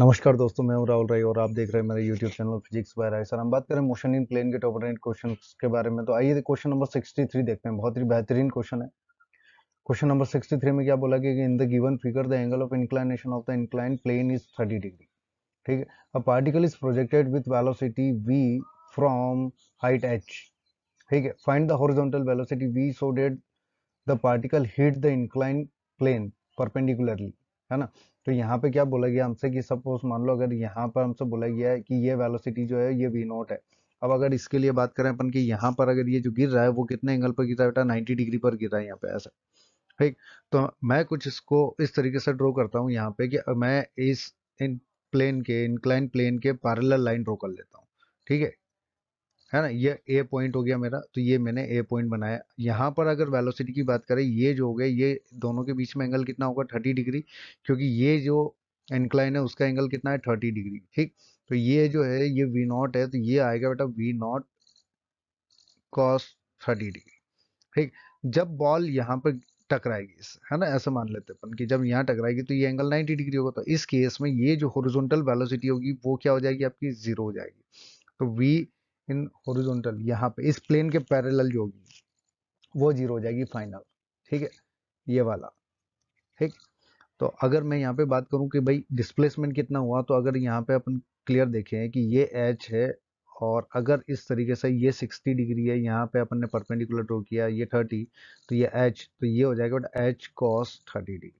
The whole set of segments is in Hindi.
नमस्कार दोस्तों मैं हूं राहुल राय और आप देख रहे हैं मेरे YouTube channel physics by Rai sir हम बात करें मोशन इन प्लेन के टॉप रेंट क्वेश्चन के बारे में तो आइए क्वेश्चन नंबर 63 देखते हैं बहुत ही बेहतरीन क्वेश्चन है क्वेश्चन नंबर 63 में क्या बोला गया कि in the given figure the angle of inclination of the incline plane is thirty degree ठीक है a particle is projected with velocity V from height H ठीक है find the horizontal velocity V so that the particle hit the incline plane perpendicularly है ना तो यहाँ पे क्या बोला गया हमसे कि सपोज मान लो अगर यहाँ पर हमसे बोला गया है कि ये वेलोसिटी जो है ये वी नोट है अब अगर इसके लिए बात करें अपन कि यहाँ पर अगर ये जो गिर रहा है वो कितने एंगल पर गिर रहा है बेटा 90 डिग्री पर गिर रहा है यहाँ पे ऐसा ठीक तो मैं कुछ इसको इस तरीके से ड्रॉ करता हूँ यहाँ पे कि मैं इस इन प्लेन के इनक्लाइन प्लेन के पैरेलल लाइन ड्रॉ कर लेता हूँ ठीक है है ना ये ए पॉइंट हो गया मेरा तो ये मैंने ए पॉइंट बनाया यहाँ पर अगर वेलोसिटी की बात करें ये जो हो गया ये दोनों के बीच में एंगल कितना होगा थर्टी डिग्री क्योंकि ये जो इंक्लाइन है उसका एंगल कितना है थर्टी डिग्री ठीक तो ये जो है ये वी नॉट है तो ये आएगा बेटा V naught cos thirty degree ठीक जब बॉल यहाँ पर टकराएगी है ना ऐसा मान लेते अपन कि जब यहाँ टकराएगी तो ये एंगल नाइन्टी डिग्री होगा तो इस केस में ये जो हॉरिजॉन्टल वेलोसिटी होगी वो क्या हो जाएगी आपकी जीरो हो जाएगी तो वी इन हॉरिजॉन्टल यहाँ पे इस प्लेन के पैरेलल जो होगी वो जीरो हो जाएगी फाइनल ठीक है ये वाला ठीक तो अगर मैं यहाँ पे बात करूँ कि भाई डिस्प्लेसमेंट कितना हुआ तो अगर यहाँ पे अपन क्लियर देखें कि ये एच है और अगर इस तरीके से ये 60 डिग्री है यहाँ पे अपन ने परपेंडिकुलर ड्रो किया ये 30 तो ये एच तो ये हो जाएगा बट एच कॉस 30 डिग्री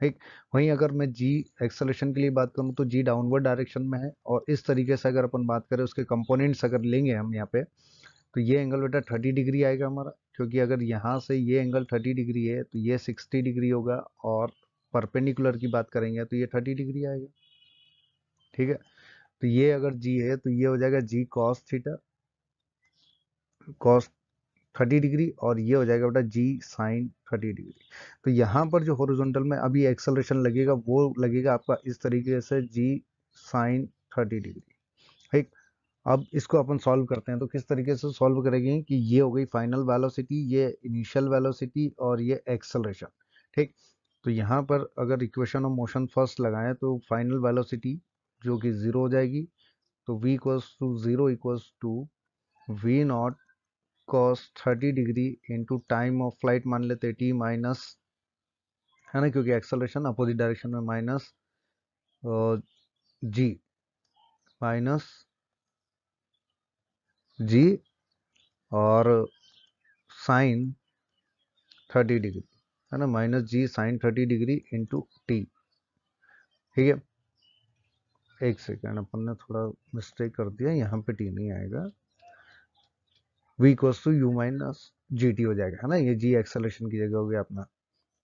ठीक वहीं अगर मैं जी एक्सलेशन के लिए बात करूँ तो जी डाउनवर्ड डायरेक्शन में है और इस तरीके से अगर अपन बात करें उसके कंपोनेंट्स अगर लेंगे हम यहाँ पे तो ये एंगल बेटा थर्टी डिग्री आएगा हमारा क्योंकि अगर यहाँ से ये एंगल थर्टी डिग्री है तो ये सिक्सटी डिग्री होगा और परपेंडिकुलर की बात करेंगे तो ये थर्टी डिग्री आएगा ठीक है तो ये अगर जी है तो ये हो जाएगा G cos theta cos thirty degree और ये हो जाएगा बेटा जी साइन थर्टी डिग्री तो यहाँ पर जो हॉरिजॉन्टल में अभी एक्सेलरेशन लगेगा वो लगेगा आपका इस तरीके से जी साइन थर्टी डिग्री ठीक अब इसको अपन सॉल्व करते हैं तो किस तरीके से सॉल्व करेंगे कि ये हो गई फाइनल वेलोसिटी ये इनिशियल वेलोसिटी और ये एक्सेलरेशन ठीक तो यहाँ पर अगर इक्वेशन ऑफ मोशन फर्स्ट लगाएं तो फाइनल वेलोसिटी जो कि ज़ीरो हो जाएगी तो V equals to zero equals to V naught cos thirty degree into time of flight मान लेते टी माइनस है ना क्योंकि एक्सलेशन अपोजिट डायरेक्शन में माइनस जी माइनस जी और साइन थर्टी डिग्री है ना minus G sine thirty degree into T ठीक है एक सेकेंड अपन ने थोड़ा मिस्टेक कर दिया यहाँ पे टी नहीं आएगा v equals to U minus G T हो जाएगा है ना ये जी एक्सेलेशन की जगह हो गया अपना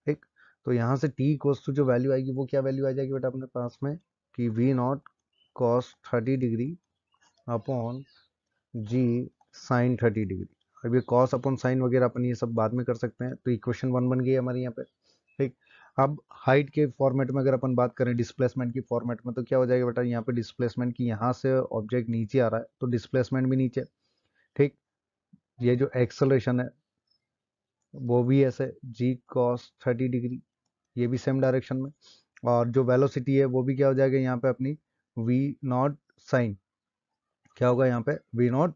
ठीक तो यहाँ से टी इक्वल्स टू जो वैल्यू आएगी वो क्या वैल्यू आ जाएगी बेटा अपने पास में कि V naught cos thirty degree upon G sine thirty degree अब ये कॉस अपॉन साइन वगैरह अपन ये सब बाद में कर सकते हैं तो इक्वेशन वन बन गई हमारे यहाँ पे ठीक अब हाइट के फॉर्मेट में अगर अपन बात करें डिस्प्लेसमेंट की फॉर्मेट में तो क्या हो जाएगा बेटा यहाँ पे डिस्प्लेसमेंट की यहाँ से ऑब्जेक्ट नीचे आ रहा है तो डिस्प्लेसमेंट भी नीचे ठीक ये जो एक्सलेशन है वो भी ऐसे जी कॉस थर्टी डिग्री ये भी सेम डायरेक्शन में और जो वेलोसिटी है वो भी क्या हो जाएगा यहाँ पे अपनी वी नॉट साइन क्या होगा यहाँ पे V naught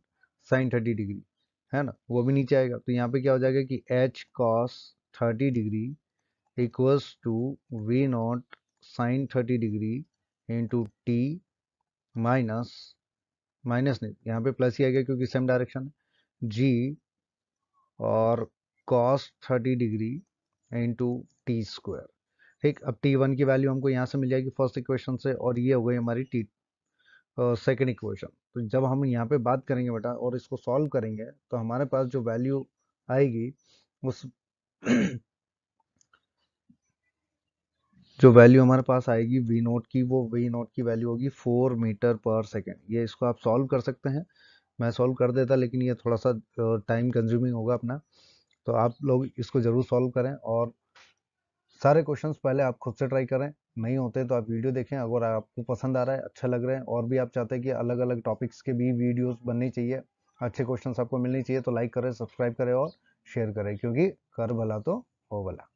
sine thirty degree है ना वो भी नीचे आएगा तो यहाँ पे क्या हो जाएगा कि H cos thirty degree equals to V naught sine thirty degree into T minus minus नहीं यहाँ पे प्लस ही आएगा क्योंकि सेम डायरेक्शन है जी और cos thirty degree into T square ठीक अब टी वन की वैल्यू हमको यहाँ से मिल जाएगी फर्स्ट इक्वेशन से और ये हो गई हमारी टी सेकेंड इक्वेशन तो जब हम यहाँ पे बात करेंगे बेटा और इसको सॉल्व करेंगे तो हमारे पास जो वैल्यू आएगी उस जो वैल्यू हमारे पास आएगी वी नोट की वो वी नोट की वैल्यू होगी फोर मीटर पर सेकेंड ये इसको आप सॉल्व कर सकते हैं मैं सॉल्व कर देता लेकिन ये थोड़ा सा टाइम कंज्यूमिंग होगा अपना तो आप लोग इसको ज़रूर सॉल्व करें और सारे क्वेश्चंस पहले आप खुद से ट्राई करें नहीं होते तो आप वीडियो देखें अगर आपको पसंद आ रहा है अच्छा लग रहा है और भी आप चाहते हैं कि अलग अलग टॉपिक्स के भी वीडियोस बननी चाहिए अच्छे क्वेश्चंस आपको मिलने चाहिए तो लाइक करें सब्सक्राइब करें और शेयर करें क्योंकि कर भला तो हो भला